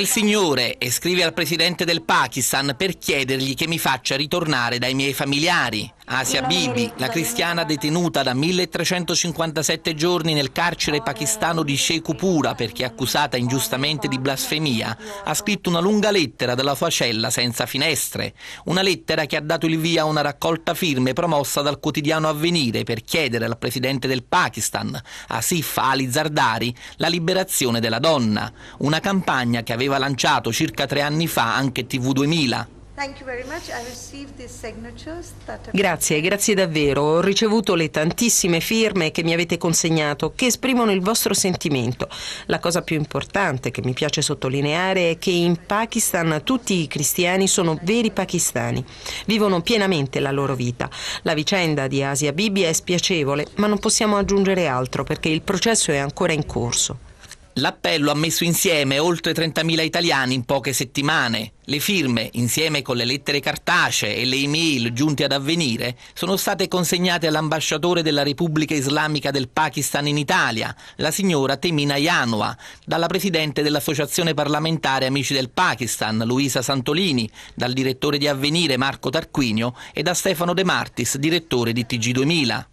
il Signore e scrive al Presidente del Pakistan per chiedergli che mi faccia ritornare dai miei familiari. Asia Bibi, la cristiana detenuta da 1357 giorni nel carcere pakistano di Sheikhupura perché accusata ingiustamente di blasfemia, ha scritto una lunga lettera dalla sua cella senza finestre, una lettera che ha dato il via a una raccolta firme promossa dal quotidiano Avvenire per chiedere al presidente del Pakistan, Asif Ali Zardari, la liberazione della donna, una campagna che aveva lanciato circa tre anni fa anche TV2000. Grazie, grazie davvero. Ho ricevuto le tantissime firme che mi avete consegnato, che esprimono il vostro sentimento. La cosa più importante che mi piace sottolineare è che in Pakistan tutti i cristiani sono veri pakistani, vivono pienamente la loro vita. La vicenda di Asia Bibi è spiacevole, ma non possiamo aggiungere altro perché il processo è ancora in corso. L'appello ha messo insieme oltre 30.000 italiani in poche settimane. Le firme, insieme con le lettere cartacee e le email giunte ad avvenire, sono state consegnate all'ambasciatore della Repubblica Islamica del Pakistan in Italia, la signora Temina Yanua, dalla presidente dell'Associazione parlamentare Amici del Pakistan, Luisa Santolini, dal direttore di Avvenire Marco Tarquinio e da Stefano De Martis, direttore di TG2000.